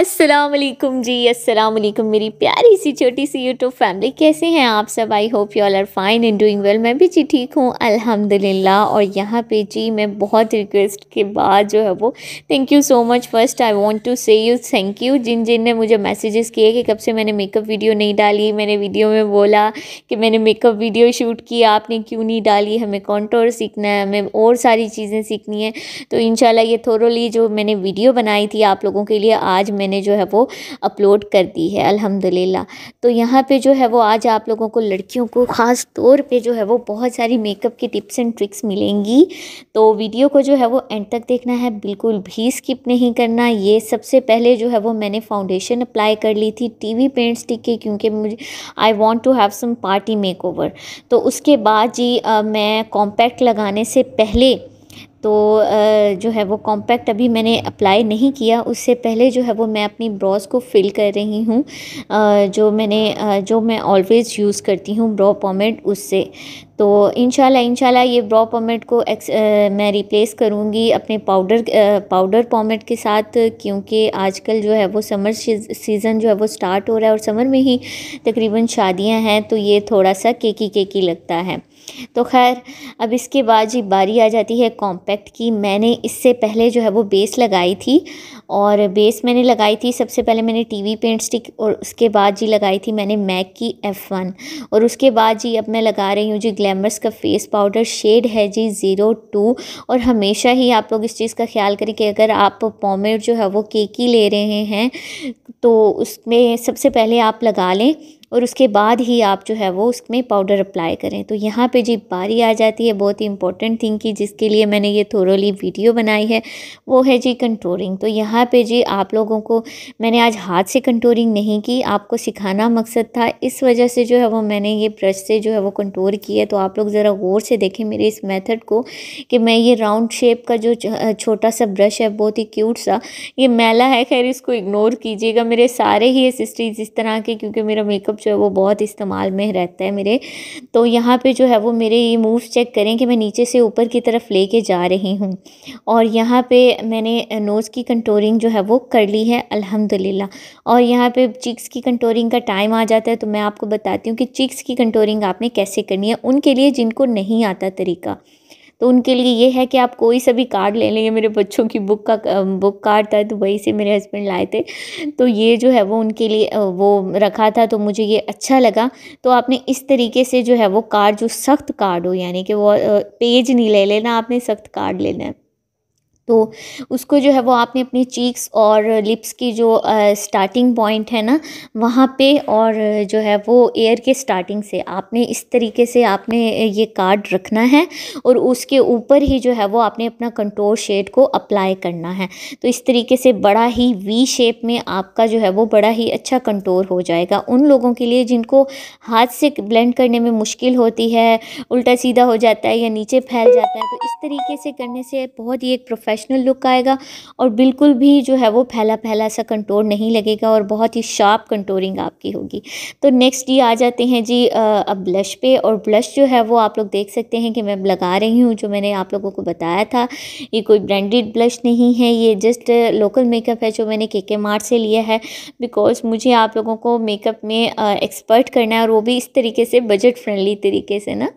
असलकम जी असलम मेरी प्यारी सी छोटी सी यूट्यूब फैमिली कैसे हैं आप सब I hope you all are fine and doing well मैं भी जी ठीक हूँ अल्हम्दुलिल्लाह और यहाँ पे जी मैं बहुत रिक्वेस्ट के बाद जो है वो thank you so much first I want to say you thank you जिन जिन ने मुझे मैसेजेस किए कि कब से मैंने मेकअप वीडियो नहीं डाली मैंने वीडियो में बोला कि मैंने मेकअप वीडियो शूट किया आपने क्यों नहीं डाली हमें कॉन्टोर सीखना है हमें और सारी चीज़ें सीखनी है तो इन ये थोरोली जो मैंने वीडियो बनाई थी आप लोगों के लिए आज मैंने मैंने जो है वो अपलोड कर दी है अल्हम्दुलिल्लाह तो यहाँ पे जो है वो आज आप लोगों को लड़कियों को ख़ास तौर पे जो है वो बहुत सारी मेकअप की टिप्स एंड ट्रिक्स मिलेंगी तो वीडियो को जो है वो एंड तक देखना है बिल्कुल भी स्किप नहीं करना ये सबसे पहले जो है वो मैंने फाउंडेशन अप्लाई कर ली थी टी वी पेंट स्टिक की क्योंकि मुझे I want to have some party make तो उसके बाद जी आ, मैं कॉम्पैक्ट लगाने से पहले तो जो है वो कॉम्पैक्ट अभी मैंने अप्लाई नहीं किया उससे पहले जो है वो मैं अपनी ब्रॉज को फिल कर रही हूँ जो मैंने जो मैं ऑलवेज़ यूज़ करती हूँ ब्रॉ पॉमेट उससे तो इनशाला इनशाला ये ब्रॉ पॉमेट को एक्स, आ, मैं रिप्लेस करूँगी अपने पाउडर पाउडर पॉमेट के साथ क्योंकि आजकल जो है वो समर सीज़न जो है वो स्टार्ट हो रहा है और समर में ही तकरीबन शादियाँ हैं तो ये थोड़ा सा केकी केकी लगता है तो खैर अब इसके बाद जी बारी आ जाती है कॉम्पैक्ट की मैंने इससे पहले जो है वो बेस लगाई थी और बेस मैंने लगाई थी सबसे पहले मैंने टीवी पेंट स्टिक और उसके बाद जी लगाई थी मैंने मैक की एफ़ वन और उसके बाद जी अब मैं लगा रही हूँ जी ग्लैमर्स का फेस पाउडर शेड है जी ज़ीरो टू और हमेशा ही आप लोग इस चीज़ का ख्याल करें कि अगर आप पॉमेट जो है वो केकी ले रहे हैं तो उसमें सबसे पहले आप लगा लें और उसके बाद ही आप जो है वो उसमें पाउडर अप्लाई करें तो यहाँ पे जी बारी आ जाती है बहुत ही इंपॉर्टेंट थिंग की जिसके लिए मैंने ये थोरोली वीडियो बनाई है वो है जी कंट्रोलिंग तो यहाँ पे जी आप लोगों को मैंने आज हाथ से कंट्रोलिंग नहीं की आपको सिखाना मकसद था इस वजह से जो है वो मैंने ये ब्रश से जो है वो कंट्रोल किया तो आप लोग ज़रा गौर से देखें मेरे इस मैथड को कि मैं ये राउंड शेप का जो छोटा सा ब्रश है बहुत ही क्यूट सा ये मैला है खैर इसको इग्नोर कीजिएगा मेरे सारे ही असिस्टेंट इस तरह के क्योंकि मेरा मेकअप जो है वो बहुत इस्तेमाल में रहता है मेरे तो यहाँ पे जो है वो मेरे ये मूव्स चेक करें कि मैं नीचे से ऊपर की तरफ लेके जा रही हूँ और यहाँ पे मैंने नोज़ की कंटोरिंग जो है वो कर ली है अल्हम्दुलिल्लाह और यहाँ पे चिक्स की कंटोरिंग का टाइम आ जाता है तो मैं आपको बताती हूँ कि चिक्स की कंटोरिंग आपने कैसे करनी है उनके लिए जिनको नहीं आता तरीका तो उनके लिए ये है कि आप कोई सा भी कार्ड ले लेंगे मेरे बच्चों की बुक का बुक कार्ड था दुबई तो से मेरे हस्बैंड लाए थे तो ये जो है वो उनके लिए वो रखा था तो मुझे ये अच्छा लगा तो आपने इस तरीके से जो है वो कार्ड जो सख्त कार्ड हो यानी कि वो पेज नहीं ले लेना आपने सख्त कार्ड लेना है तो उसको जो है वो आपने अपनी चीक्स और लिप्स की जो स्टार्टिंग पॉइंट है ना वहाँ पे और जो है वो एयर के स्टार्टिंग से आपने इस तरीके से आपने ये कार्ड रखना है और उसके ऊपर ही जो है वो आपने अपना कंट्रोल शेड को अप्लाई करना है तो इस तरीके से बड़ा ही वी शेप में आपका जो है वो बड़ा ही अच्छा कंट्रोल हो जाएगा उन लोगों के लिए जिनको हाथ से ब्लेंड करने में मुश्किल होती है उल्टा सीधा हो जाता है या नीचे फैल जाता है तो इस तरीके से करने से बहुत ही एक प्रोफेशन प्रोफेशनल लुक आएगा और बिल्कुल भी जो है वो फैला फैला सा कंटोर नहीं लगेगा और बहुत ही शार्प कंटोरिंग आपकी होगी तो नेक्स्ट ये आ जाते हैं जी अब ब्लश पे और ब्लश जो है वो आप लोग देख सकते हैं कि मैं लगा रही हूँ जो मैंने आप लोगों को बताया था ये कोई ब्रांडेड ब्लश नहीं है ये जस्ट लोकल मेकअप है जो मैंने के के मार्ट से लिया है बिकॉज मुझे आप लोगों को मेकअप में एक्सपर्ट करना है और वो भी इस तरीके से बजट फ्रेंडली तरीके से ना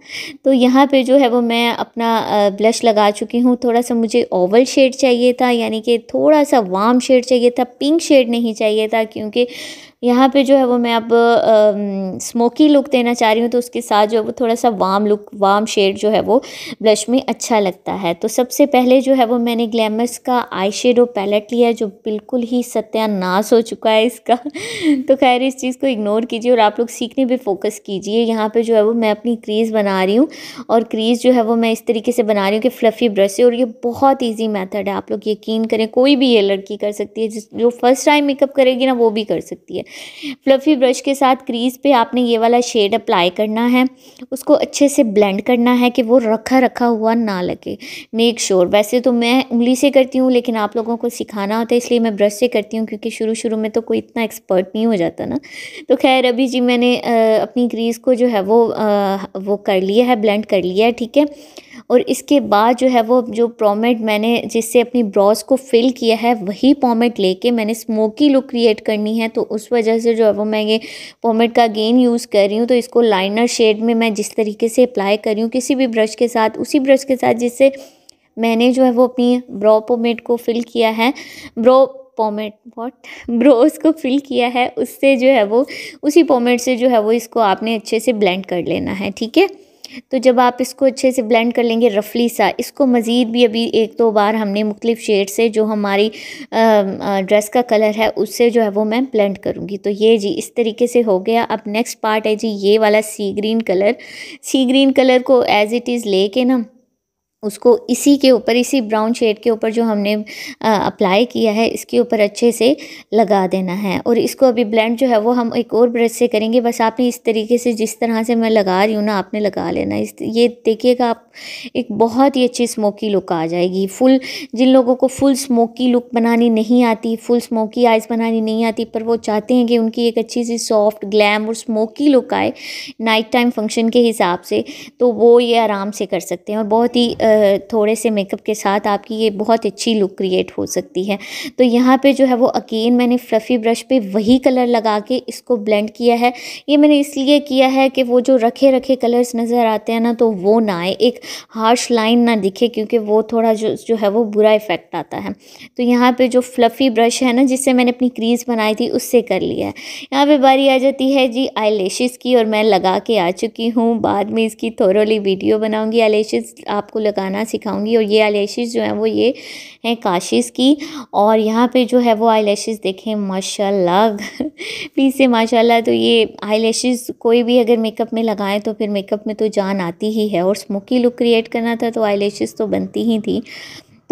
तो यहाँ पे जो है वो मैं अपना ब्लश लगा चुकी हूँ थोड़ा सा मुझे ओवल शेड चाहिए था यानी कि थोड़ा सा वार्म शेड चाहिए था पिंक शेड नहीं चाहिए था क्योंकि यहाँ पे जो है वो मैं अब स्मोकी लुक देना चाह रही हूँ तो उसके साथ जो है वो थोड़ा सा वाम लुक वाम शेड जो है वो ब्लश में अच्छा लगता है तो सबसे पहले जो है वो मैंने ग्लैमर्स का आई शेडो पैलेट लिया है जो बिल्कुल ही सत्यानाश हो चुका है इसका तो खैर इस चीज़ को इग्नोर कीजिए और आप लोग सीखने पर फोकस कीजिए यहाँ पर जो है वो मैं अपनी क्रीज़ बना रही हूँ और क्रीज़ जो है वो मैं इस तरीके से बना रही हूँ कि फ्लफ़ी ब्रश से और ये बहुत ईजी मैथड है आप लोग यकीन करें कोई भी ये लड़की कर सकती है जिस जो फर्स्ट टाइम मेकअप करेगी ना वो भी कर सकती है फ्लफ़ी ब्रश के साथ क्रीज़ पे आपने ये वाला शेड अप्लाई करना है उसको अच्छे से ब्लेंड करना है कि वो रखा रखा हुआ ना लगे मेक श्योर sure. वैसे तो मैं उंगली से करती हूँ लेकिन आप लोगों को सिखाना होता है इसलिए मैं ब्रश से करती हूँ क्योंकि शुरू शुरू में तो कोई इतना एक्सपर्ट नहीं हो जाता ना तो खैर अभी जी मैंने अपनी क्रीज़ को जो है वो वो कर लिया है ब्लेंड कर लिया है ठीक है और इसके बाद जो है वो जो पॉमेट मैंने जिससे अपनी ब्रॉज को फिल किया है वही पॉमेट लेके मैंने स्मोकी लुक क्रिएट करनी है तो उस वजह से जो है वो मैं ये पॉमेट का गेन यूज़ कर रही हूँ तो इसको लाइनर शेड में मैं जिस तरीके से अप्लाई कर रही हूँ किसी भी ब्रश के साथ उसी ब्रश के साथ जिससे मैंने जो है वो अपनी ब्रो पोमेट को फिल किया है ब्रो पोमेट वॉट ब्रोज को फिल किया है उससे जो है वो उसी पोमेट से जो है वो इसको आपने अच्छे से ब्लेंड कर लेना है ठीक है तो जब आप इसको अच्छे से ब्लेंड कर लेंगे रफली सा इसको मज़ीद भी अभी एक दो बार हमने मुख्तफ शेड से जो हमारी ड्रेस का कलर है उससे जो है वो मैं ब्लेंड करूँगी तो ये जी इस तरीके से हो गया अब नेक्स्ट पार्ट है जी ये वाला sea green colour sea green colour को एज़ इट इज़ ले के ना उसको इसी के ऊपर इसी ब्राउन शेड के ऊपर जो हमने अप्लाई किया है इसके ऊपर अच्छे से लगा देना है और इसको अभी ब्लेंड जो है वो हम एक और ब्रश से करेंगे बस आपने इस तरीके से जिस तरह से मैं लगा रही हूँ ना आपने लगा लेना इस ये देखिएगा आप एक बहुत ही अच्छी स्मोकी लुक आ जाएगी फुल जिन लोगों को फुल स्मोकी लुक बनानी नहीं आती फुल स्मोकी आइज़ बनानी नहीं आती पर वो चाहते हैं कि उनकी एक अच्छी सी सॉफ्ट ग्लैम और स्मोकी लुक आए नाइट टाइम फंक्शन के हिसाब से तो वो ये आराम से कर सकते हैं और बहुत ही थोड़े से मेकअप के साथ आपकी ये बहुत अच्छी लुक क्रिएट हो सकती है तो यहाँ पे जो है वो अगेन मैंने फ्लफ़ी ब्रश पे वही कलर लगा के इसको ब्लेंड किया है ये मैंने इसलिए किया है कि वो जो रखे रखे कलर्स नज़र आते हैं ना तो वो ना आए एक हार्श लाइन ना दिखे क्योंकि वो थोड़ा जो जो है वो बुरा इफ़ेक्ट आता है तो यहाँ पर जो फ्लफ़ी ब्रश है ना जिससे मैंने अपनी क्रीज़ बनाई थी उससे कर लिया है यहाँ पर बारी आ जाती है जी आई की और मैं लगा के आ चुकी हूँ बाद में इसकी थोरोली वीडियो बनाऊँगी आई आपको लगा लगाना सिखाऊंगी और ये आई जो हैं वो ये हैं काशिश की और यहाँ पे जो है वो आई देखें माशाल्लाह प्लीज़ से माशाल्लाह तो ये आई कोई भी अगर मेकअप में लगाएं तो फिर मेकअप में तो जान आती ही है और स्मोकी लुक क्रिएट करना था तो आई तो बनती ही थी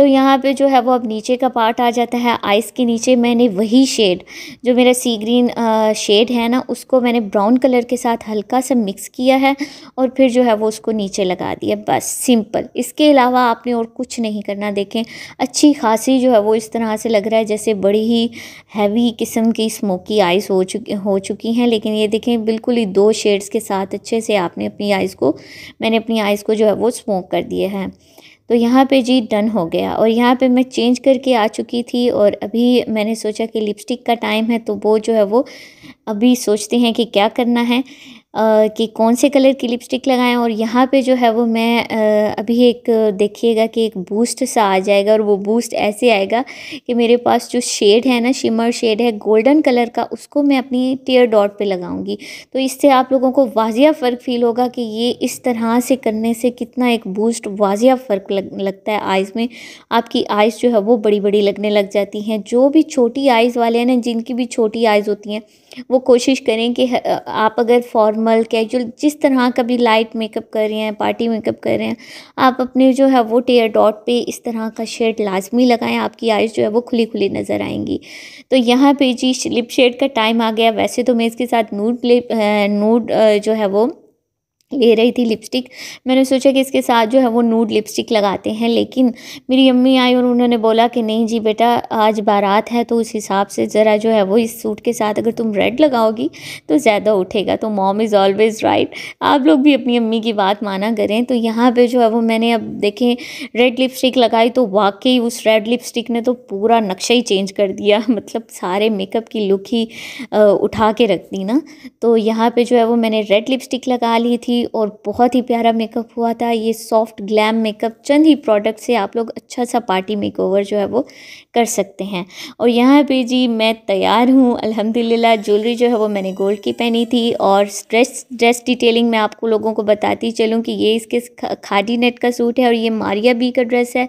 तो यहाँ पे जो है वो अब नीचे का पार्ट आ जाता है आइस के नीचे मैंने वही शेड जो मेरा सी ग्रीन शेड है ना उसको मैंने ब्राउन कलर के साथ हल्का सा मिक्स किया है और फिर जो है वो उसको नीचे लगा दिया बस सिंपल इसके अलावा आपने और कुछ नहीं करना देखें अच्छी खासी जो है वो इस तरह से लग रहा है जैसे बड़ी ही हैवी किस्म की स्मोकी आइस हो चुकी हो चुकी हैं लेकिन ये देखें बिल्कुल ही दो शेड्स के साथ अच्छे से आपने अपनी आइस को मैंने अपनी आइस को जो है वो स्मोक कर दिया है तो यहाँ पे जी डन हो गया और यहाँ पे मैं चेंज करके आ चुकी थी और अभी मैंने सोचा कि लिपस्टिक का टाइम है तो वो जो है वो अभी सोचते हैं कि क्या करना है कि कौन से कलर की लिपस्टिक लगाएँ और यहाँ पे जो है वो मैं अभी एक देखिएगा कि एक बूस्ट सा आ जाएगा और वो बूस्ट ऐसे आएगा कि मेरे पास जो शेड है ना शिमर शेड है गोल्डन कलर का उसको मैं अपनी टीयर डॉट पे लगाऊंगी तो इससे आप लोगों को वाजिया फ़र्क फील होगा कि ये इस तरह से करने से कितना एक बूस्ट वाजिया फ़र्क लग, लगता है आइज़ में आपकी आइज़ जो है वो बड़ी बड़ी लगने लग जाती हैं जो भी छोटी आइज़ वाले हैं ना जिनकी भी छोटी आइज़ होती हैं वो कोशिश करें कि आप अगर फॉर्म नॉर्मल कैजुअल जिस तरह का भी लाइट मेकअप कर रहे हैं पार्टी मेकअप कर रहे हैं आप अपने जो है वो टेयर डॉट पे इस तरह का शेड लाजमी लगाएं आपकी आइज़ जो है वो खुली खुली नज़र आएंगी तो यहाँ पे जी लिप शेड का टाइम आ गया वैसे तो मैं इसके साथ नूड लिप नूड जो है वो ले रही थी लिपस्टिक मैंने सोचा कि इसके साथ जो है वो नूड लिपस्टिक लगाते हैं लेकिन मेरी अम्मी आई और उन्होंने बोला कि नहीं जी बेटा आज बारात है तो उस हिसाब से ज़रा जो है वो इस सूट के साथ अगर तुम रेड लगाओगी तो ज़्यादा उठेगा तो मॉम इज़ ऑलवेज़ राइट आप लोग भी अपनी अम्मी की बात माना करें तो यहाँ पर जो है वो मैंने अब देखें रेड लिपस्टिक लगाई तो वाकई उस रेड लिपस्टिक ने तो पूरा नक्शा ही चेंज कर दिया मतलब सारे मेकअप की लुक ही उठा के रख दी ना तो यहाँ पर जो है वो मैंने रेड लिपस्टिक लगा ली थी टेस्टी और बहुत ही प्यारा मेकअप हुआ था ये सॉफ्ट ग्लैम मेकअप चंद ही प्रोडक्ट से आप लोग अच्छा सा पार्टी मेकओवर जो है वो कर सकते हैं और यहाँ पे जी मैं तैयार हूँ अल्हम्दुलिल्लाह ज्वेलरी जो है वो मैंने गोल्ड की पहनी थी और ड्रेस ड्रेस डिटेलिंग मैं आपको लोगों को बताती चलूँ कि ये इसके खादी नेट का सूट है और ये मारिया बी का ड्रेस है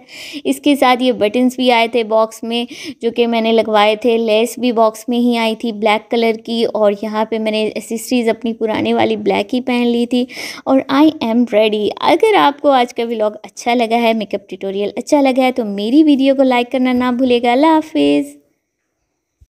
इसके साथ ये बटन्स भी आए थे बॉक्स में जो कि मैंने लगवाए थे लेस भी बॉक्स में ही आई थी ब्लैक कलर की और यहाँ पर मैंने एसेसरीज़ अपनी पुराने वाली ब्लैक ही पहन ली थी और आई एम रेडी अगर आपको आज का व्लॉग अच्छा लगा है मेकअप ट्यूटोरियल अच्छा लगा है तो मेरी वीडियो को लाइक करना ना भूलेगा अल्लाह हाफिज़